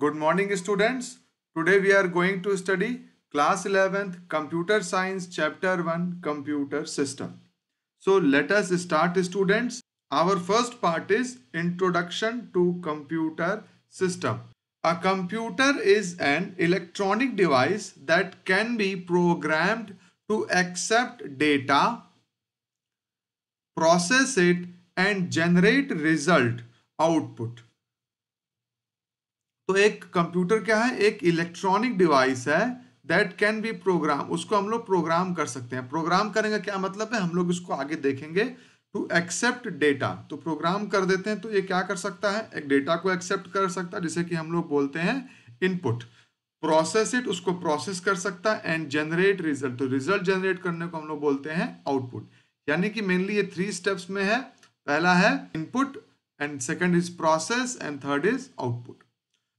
Good morning students. Today we are going to study class 11th computer science chapter 1 computer system. So let us start students. Our first part is introduction to computer system. A computer is an electronic device that can be programmed to accept data, process it and generate result output. तो एक computer क्या है एक electronic device है that can be program उसको हम लोग programme कर सकते हैं प्रोग्राम करेंगे क्या मतलब है हम लोग इसको आगे देखेंगे टू एक्सेप्ट डेटा तो प्रोग्राम कर देते हैं तो ये क्या कर सकता है एक डेटा को एक्सेप्ट कर सकता है जिसे कि हम लोग बोलते हैं इनपुट प्रोसेस इट उसको प्रोसेस कर सकता है एंड जनरेट रिजल्ट तो रिजल्ट जनरेट करने को हम लोग बोलते हैं आउटपुट यानी कि मेनली ये थ्री स्टेप्स में है पहला है input and second is process and third is output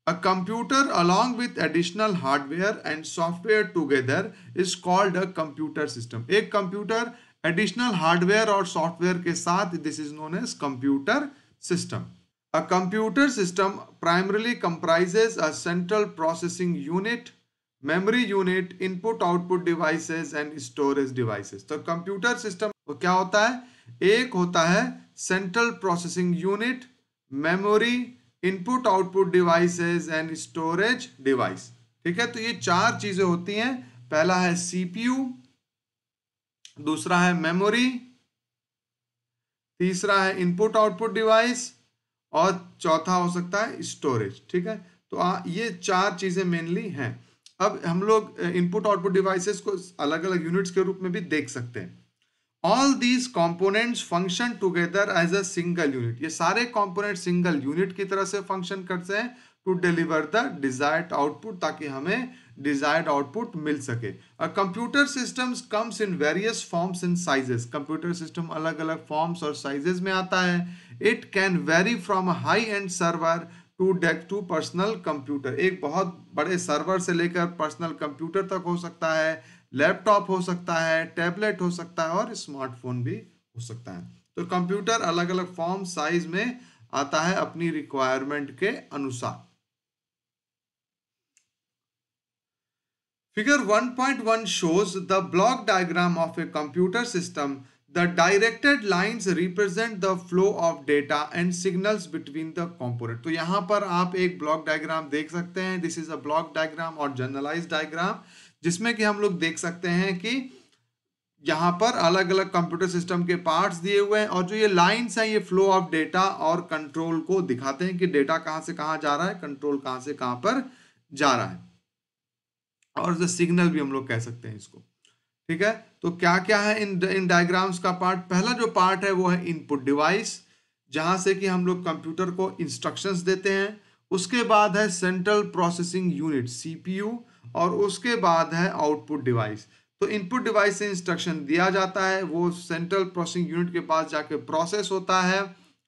A computer along with additional hardware and software together is called a computer system. a computer additional hardware or software के साथ this is known as computer system. A computer system primarily comprises a central processing unit, memory unit, input output devices and storage devices. तो computer system वो क्या होता है एक होता है central processing unit, memory input output devices and storage device ठीक है तो ये चार चीजें होती हैं पहला है सीपीयू दूसरा है मेमोरी तीसरा है इनपुट आउटपुट डिवाइस और चौथा हो सकता है स्टोरेज ठीक है तो आ, ये चार चीज़ें मेनली हैं अब हम लोग इनपुट आउटपुट डिवाइसेस को अलग अलग यूनिट्स के रूप में भी देख सकते हैं all these components function together as a single unit ये सारे कॉम्पोनेंट सिंगल यूनिट की तरह से फंक्शन करते हैं to deliver the desired output ताकि हमें डिजायर्ड आउटपुट मिल सके और computer systems comes in various forms and sizes computer system अलग अलग फॉर्म्स और साइजेस में आता है it can vary from high end server to desk to personal computer एक बहुत बड़े सर्वर से लेकर पर्सनल कंप्यूटर तक हो सकता है लैपटॉप हो सकता है टैबलेट हो सकता है और स्मार्टफोन भी हो सकता है तो कंप्यूटर अलग अलग फॉर्म साइज में आता है अपनी रिक्वायरमेंट के अनुसार figure 1.1 shows the block diagram of a computer system the directed lines represent the flow of data and signal between the component तो यहां पर आप एक ब्लॉक डायग्राम देख सकते हैं this is a block diagram और जर्नलाइज डायग्राम जिसमें कि हम लोग देख सकते हैं कि यहाँ पर अलग अलग कंप्यूटर सिस्टम के पार्ट्स दिए हुए हैं और जो ये लाइंस हैं ये फ्लो ऑफ डेटा और कंट्रोल को दिखाते हैं कि डेटा कहाँ से कहाँ जा रहा है कंट्रोल कहाँ से कहाँ पर जा रहा है और जो सिग्नल भी हम लोग कह सकते हैं इसको ठीक है तो क्या क्या है इन इन डायग्राम्स का पार्ट पहला जो पार्ट है वो है इनपुट डिवाइस जहाँ से कि हम लोग कंप्यूटर को इंस्ट्रक्शंस देते हैं उसके बाद है सेंट्रल प्रोसेसिंग यूनिट सीपीयू और उसके बाद है आउटपुट डिवाइस तो इनपुट डिवाइस से इंस्ट्रक्शन दिया जाता है वो सेंट्रल प्रोसेसिंग यूनिट के पास जाकर प्रोसेस होता है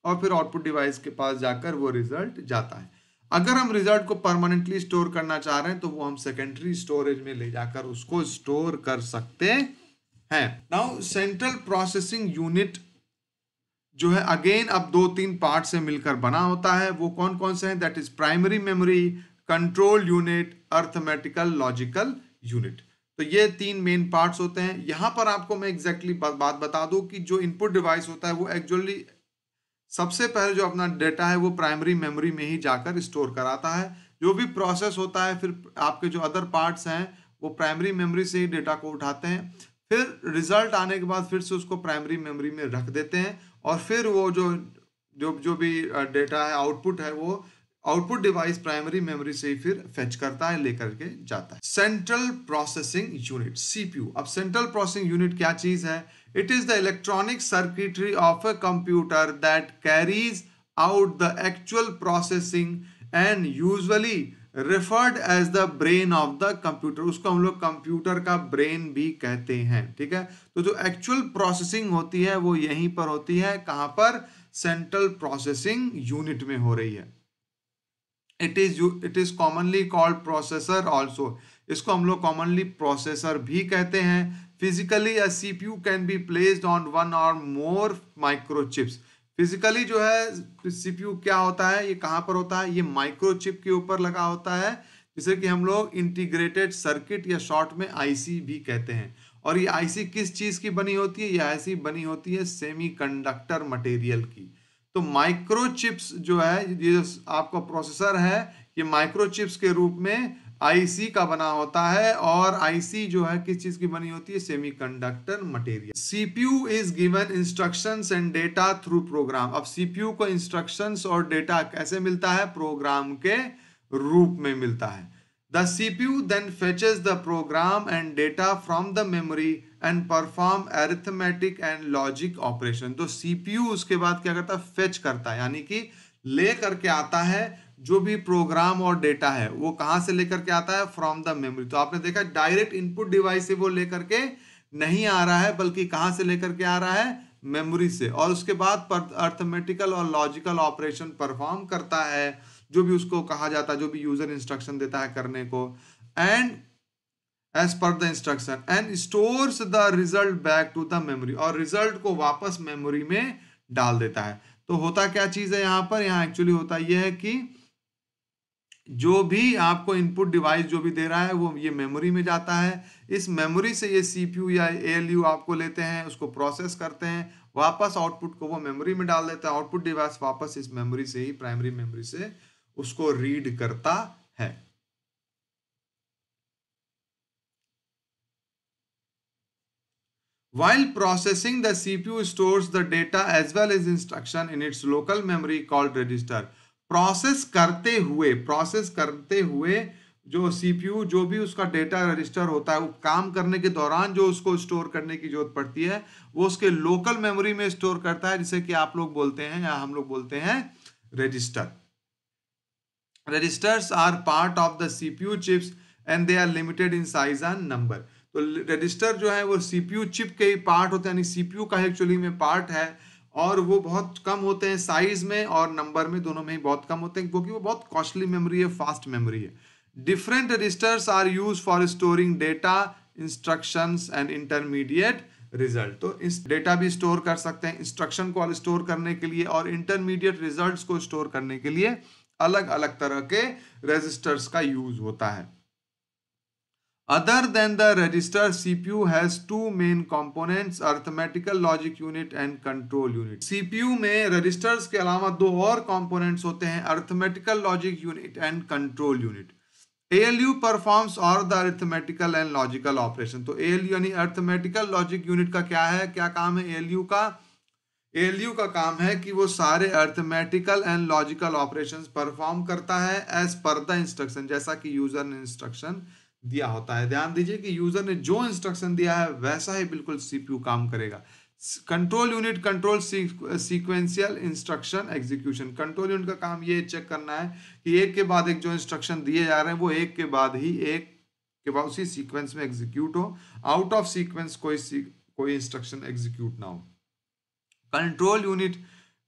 और फिर आउटपुट डिवाइस के पास जाकर वो रिजल्ट जाता है अगर हम रिजल्ट को परमानेंटली स्टोर करना चाह रहे हैं तो वो हम सेकेंडरी स्टोरेज में ले जाकर उसको स्टोर कर सकते हैं नाउ सेंट्रल प्रोसेसिंग यूनिट जो है अगेन अब दो तीन पार्ट से मिलकर बना होता है वो कौन कौन से हैं that is primary memory control unit arithmetical logical unit तो ये तीन मेन पार्ट्स होते हैं यहाँ पर आपको मैं एग्जैक्टली exactly बात बता दूँ कि जो इनपुट डिवाइस होता है वो एक्चुअली सबसे पहले जो अपना डेटा है वो प्राइमरी मेमोरी में ही जाकर स्टोर कराता है जो भी प्रोसेस होता है फिर आपके जो अदर पार्ट्स हैं वो प्राइमरी मेमोरी से ही डेटा को उठाते हैं फिर रिजल्ट आने के बाद फिर से उसको प्राइमरी मेमोरी में रख देते हैं और फिर वो जो जो जो भी डेटा है आउटपुट है वो आउटपुट डिवाइस प्राइमरी मेमोरी से फिर फेच करता है लेकर के जाता है सेंट्रल प्रोसेसिंग यूनिट सीपीयू अब सेंट्रल प्रोसेसिंग यूनिट क्या चीज है it is the electronic circuitry of a computer that carries out the actual processing and usually referred as the brain of the computer उसको हम लोग कंप्यूटर का brain भी कहते हैं ठीक है तो जो एक्चुअल प्रोसेसिंग होती है वो यहीं पर होती है कहां पर सेंट्रल प्रोसेसिंग यूनिट में हो रही है it is it is commonly called processor also इसको हम लोग कॉमनली प्रोसेसर भी कहते हैं physically a C P U can be placed on one or more microchips physically जो है सीपीयू क्या होता है ये कहाँ पर होता है ये माइक्रोचिप के ऊपर लगा होता है जिसे कि हम लोग इंटीग्रेटेड सर्किट या शॉर्ट में आईसी भी कहते हैं और ये आईसी किस चीज़ की बनी होती है ये आईसी बनी होती है सेमीकंडक्टर मटेरियल की तो माइक्रोचिप्स जो है ये आपका प्रोसेसर है ये माइक्रोचिप्स के रूप में आईसी का बना होता है और आईसी जो है किस चीज की बनी होती है semiconductor material CPU is given instructions and data through program अब सीपीयू को इंस्ट्रक्शंस और डेटा कैसे मिलता है प्रोग्राम के रूप में मिलता है The CPU then fetches the program and data from the memory and perform arithmetic and logic operation. तो CPU उसके बाद क्या करता है fetch करता है यानी कि ले करके आता है जो भी प्रोग्राम और डेटा है वो कहाँ से लेकर के आता है फ्रॉम द मेमोरी तो आपने देखा डायरेक्ट इनपुट डिवाइस से वो लेकर के नहीं आ रहा है बल्कि कहाँ से लेकर के आ रहा है मेमोरी से और उसके बाद अर्थमेटिकल और लॉजिकल ऑपरेशन परफॉर्म करता है जो भी उसको कहा जाता है जो भी यूजर इंस्ट्रक्शन देता है करने को and as per the instruction and store the result back to the memory और रिजल्ट को वापस मेमोरी में डाल देता है तो होता क्या चीज है यहां पर यहां एक्चुअली होता यह है कि जो भी आपको इनपुट डिवाइस जो भी दे रहा है वो ये मेमोरी में जाता है इस मेमोरी से ये सीपीयू या एलयू आपको लेते हैं उसको प्रोसेस करते हैं वापस आउटपुट को वो मेमोरी में डाल देता है आउटपुट डिवाइस वापस इस मेमोरी से ही प्राइमरी मेमोरी से उसको रीड करता है while processing the CPU store the data as well as instruction in its local memory called register process करते हुए प्रोसेस करते हुए जो सीपीयू जो भी उसका डेटा रजिस्टर होता है वो काम करने के दौरान जो उसको स्टोर करने की जरूरत पड़ती है वो उसके लोकल मेमोरी में स्टोर करता है जिसे कि आप लोग बोलते हैं या हम लोग बोलते हैं register registers are part of the CPU chips and they are limited in size and number तो रजिस्टर जो है वो सीपीयू चिप के ही पार्ट होते हैं यानी सीपीयू का एक्चुअली में पार्ट है और वो बहुत कम होते हैं साइज में और नंबर में दोनों में ही बहुत कम होते हैं क्योंकि वो बहुत कॉस्टली मेमोरी है फास्ट मेमोरी है different registers are use for storing data instructions and intermediate result तो इस डेटा भी स्टोर कर सकते हैं इंस्ट्रक्शन को स्टोर करने के लिए और इंटरमीडिएट रिजल्ट्स को स्टोर करने के लिए अलग अलग तरह के रजिस्टर्स का यूज होता है other than the register CPU has two main components arithmetical logic unit and control unit CPU में रजिस्टर्स के अलावा दो और कंपोनेंट्स होते हैं arithmetical logic unit and control unit L U performs all the arithmetical and logical operation तो ALU यानी arithmetical logic unit का क्या है क्या काम है एल यू का एलयू का काम है कि वो सारे arithmetical and logical operation perform करता है एज पर द इंस्ट्रक्शन जैसा कि यूजर ने इंस्ट्रक्शन दिया होता है ध्यान दीजिए कि यूजर ने जो इंस्ट्रक्शन दिया है वैसा ही बिल्कुल सीपीयू काम करेगा control unit control sequential instruction execution control unit का काम ये चेक करना है कि एक के बाद एक जो इंस्ट्रक्शन दिए जा रहे हैं वो एक के बाद ही एक के बाद उसी सीक्वेंस में एग्जीक्यूट हो आउट ऑफ सीक्वेंस कोई कोई इंस्ट्रक्शन एग्जीक्यूट ना हो control unit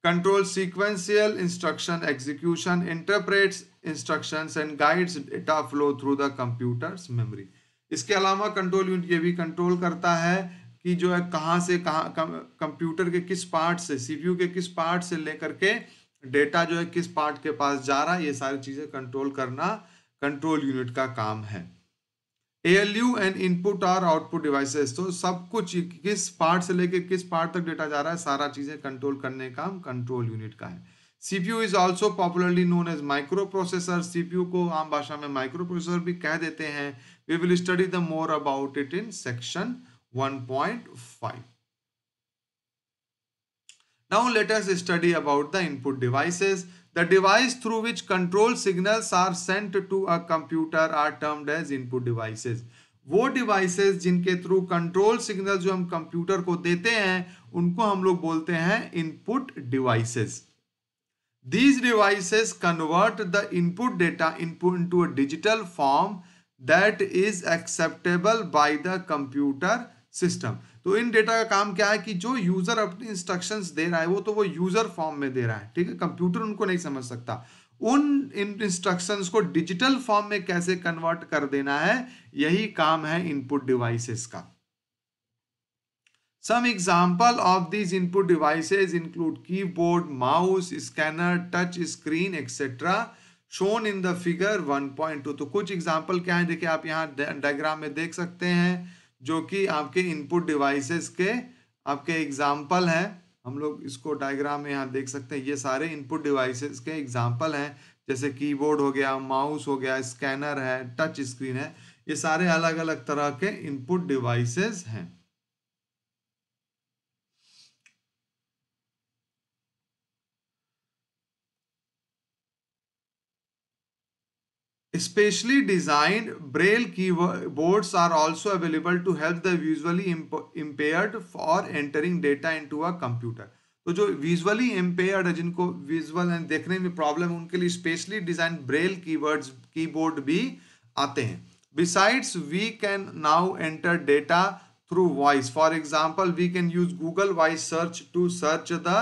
control sequential instruction execution interpret instruction and guides data flow through the computer's memory इसके अलावा कंट्रोल यूनिट ये भी कंट्रोल करता है कि जो है कहाँ से कहाँ कंप्यूटर के किस पार्ट से सीपीयू के किस पार्ट से लेकर के डेटा जो है किस पार्ट के पास जा रहा है ये सारी चीज़ें कंट्रोल करना कंट्रोल यूनिट का काम है एल यू एंड इनपुट और आउटपुट डिवाइसेस तो सब कुछ किस पार्ट से लेकर किस पार्ट तक डेटा जा रहा है सारा चीज़ें कंट्रोल करने का कंट्रोल यूनिट का है U is also popularly known as micro processor CPU को आम भाषा में माइक्रो प्रोसेसर भी कह देते हैं we will study the more about it in section one point five let latest study about the input devices The device through which control signals are sent to a computer are termed as input devices. वो devices जिनके through control signal जो हम computer को देते हैं उनको हम लोग बोलते हैं input devices these devices convert the input data input into a digital form that is acceptable by the computer system तो इन डेटा का काम क्या है कि जो यूज़र अपनी इंस्ट्रक्शंस दे रहा है वो तो वो यूज़र फॉर्म में दे रहा है ठीक है कंप्यूटर उनको नहीं समझ सकता उन इंस्ट्रक्शंस को डिजिटल फॉर्म में कैसे कन्वर्ट कर देना है यही काम है इनपुट डिवाइसेस का some example of these input devices include board mouse scanner touch screen etcetera shown in the figure two तो कुछ एग्जाम्पल क्या है देखिए आप यहाँ डायग्राम में देख सकते हैं जो कि आपके इनपुट डिवाइसेस के आपके एग्जाम्पल हैं हम लोग इसको डायग्राम में यहाँ देख सकते हैं ये सारे इनपुट डिवाइसेस के एग्जाम्पल हैं जैसे कीबोर्ड हो गया माउस हो गया स्कैनर है टच स्क्रीन है ये सारे अलग अलग तरह के इनपुट डिवाइसेस हैं Specially designed braille keyboards are also available to help the visually impaired for entering data into a computer. तो जो विजुअली एम्पेयर्ड है जिनको विजुअल एंड देखने में प्रॉब्लम उनके लिए specially design braille keywords keyboard भी आते हैं besides we can now enter data through voice for example we can use google voice search to search the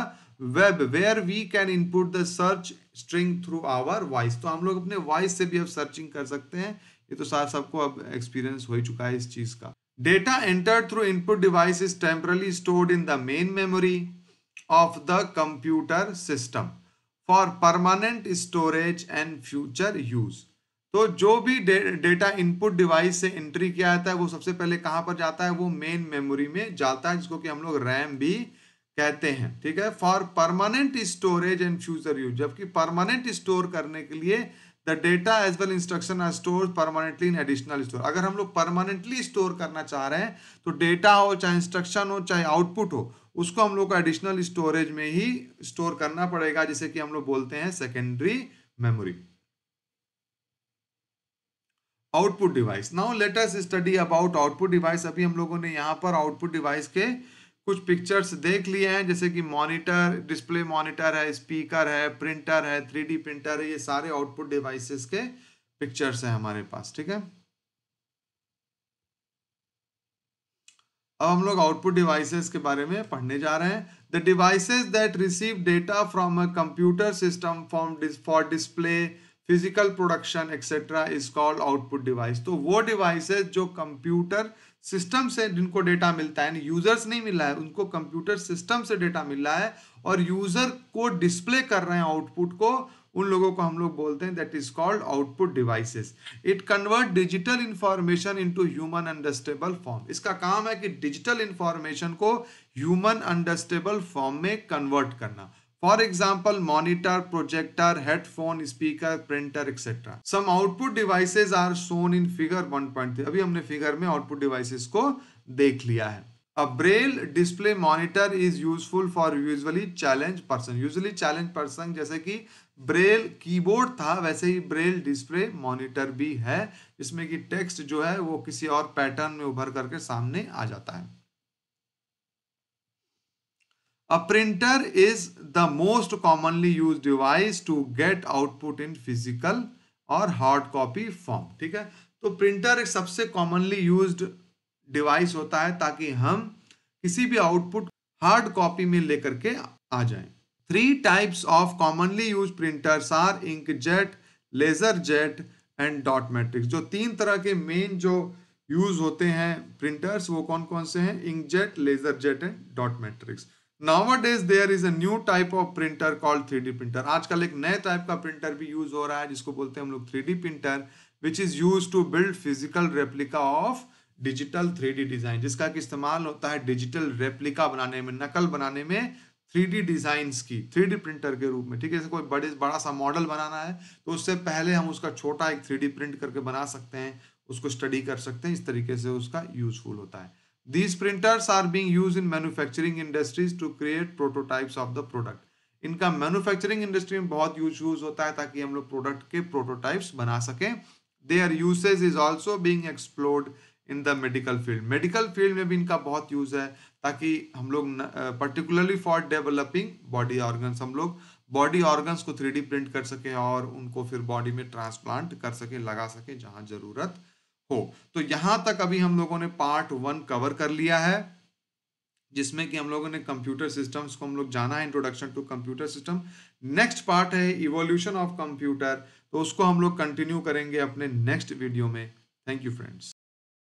web where we can input the search string through our voice तो हम लोग अपने voice से भी अब searching कर सकते हैं ये तो सारा सबको अब एक्सपीरियंस हो ही चुका है इस चीज़ का data enter through input device is temporarily stored in the main memory of the computer system for permanent storage and future use तो जो भी डेटा इनपुट डिवाइस से एंट्री किया जाता है वो सबसे पहले कहां पर जाता है वो मेन मेमोरी में जाता है जिसको कि हम लोग रैम भी कहते हैं ठीक है for permanent storage and future use जबकि परमानेंट स्टोर करने के लिए the data as well instruction are store permanently in additional store अगर हम लोग परमानेंटली स्टोर करना चाह रहे हैं तो डेटा हो चाहे इंस्ट्रक्शन हो चाहे आउटपुट हो उसको हम लोग को एडिशनल स्टोरेज में ही स्टोर करना पड़ेगा जैसे कि हम लोग बोलते हैं secondary memory output device now let us study about output device अभी हम लोगों ने यहां पर आउटपुट डिवाइस के कुछ पिक्चर्स देख लिए हैं जैसे कि मॉनिटर डिस्प्ले मॉनिटर है स्पीकर है प्रिंटर है थ्री प्रिंटर है ये सारे आउटपुट डिवाइसेस के पिक्चर्स हैं हमारे पास ठीक है अब हम लोग आउटपुट डिवाइसेस के बारे में पढ़ने जा रहे हैं the devices that receive data from a computer system form for display physical production etcetera is called output device तो वो डिवाइसेस जो कंप्यूटर सिस्टम से जिनको डेटा मिलता है यूजर्स नहीं मिल रहा है उनको कंप्यूटर सिस्टम से डेटा मिल रहा है और यूजर को डिस्प्ले कर रहे हैं आउटपुट को उन लोगों को हम लोग बोलते हैं that is called output devices it convert digital information into human understandable form इसका काम है कि डिजिटल इंफॉर्मेशन को ह्यूमन अंडरस्टेबल फॉर्म में कन्वर्ट करना For example, monitor, projector, headphone, speaker, printer, etc. Some output devices are shown in figure 1.3. अभी हमने figure में output devices को देख लिया है A braille display monitor is useful for usually challenged person. Usually challenged person जैसे कि Braille keyboard था वैसे ही ब्रेल डिस्प्ले मॉनिटर भी है जिसमें कि टेक्स्ट जो है वो किसी और पैटर्न में उभर करके सामने आ जाता है A printer is the most commonly used device to get output in physical और हार्ड कॉपी फॉर्म ठीक है तो प्रिंटर एक सबसे कॉमनली यूज डिवाइस होता है ताकि हम किसी भी आउटपुट हार्ड कॉपी में लेकर के आ जाए three types of commonly use printers are ink jet laser jet and dot matrix जो तीन तरह के मेन जो यूज होते हैं प्रिंटर्स वो कौन कौन से हैं ink jet laser jet and dot matrix nowadays there is a new type of printer called three D printer आजकल एक नए टाइप का प्रिंटर भी यूज हो रहा है जिसको बोलते हैं हम लोग three D printer which is use to build physical replica of digital three D design जिसका कि इस्तेमाल होता है डिजिटल रेप्लिका बनाने में नकल बनाने में थ्री डी डिजाइन की थ्री डी प्रिंटर के रूप में ठीक है कोई बड़े बड़ा सा मॉडल बनाना है तो उससे पहले हम उसका छोटा एक थ्री डी प्रिंट करके बना सकते हैं उसको स्टडी कर सकते हैं इस तरीके से उसका यूजफुल होता है These printers are being used in manufacturing industries to create prototypes of the product. इनका मैन्युफैक्चरिंग इंडस्ट्री में बहुत यूज यूज होता है ताकि हम लोग प्रोडक्ट के प्रोटोटाइप्स बना सकें they are usage is also being explored in the medical field medical field में भी इनका बहुत यूज है ताकि हम लोग particularly for developing body organs हम लोग बॉडी ऑर्गन्स को थ्री प्रिंट कर सके और उनको फिर बॉडी में ट्रांसप्लांट कर सके लगा सके जहाँ ज़रूरत हो तो यहां तक अभी हम लोगों ने पार्ट वन कवर कर लिया है जिसमें कि हम लोगों ने कंप्यूटर सिस्टम्स को हम लोग जाना है introduction to computer system next part है इवोल्यूशन ऑफ कंप्यूटर तो उसको हम लोग कंटिन्यू करेंगे अपने नेक्स्ट वीडियो में थैंक यू फ्रेंड्स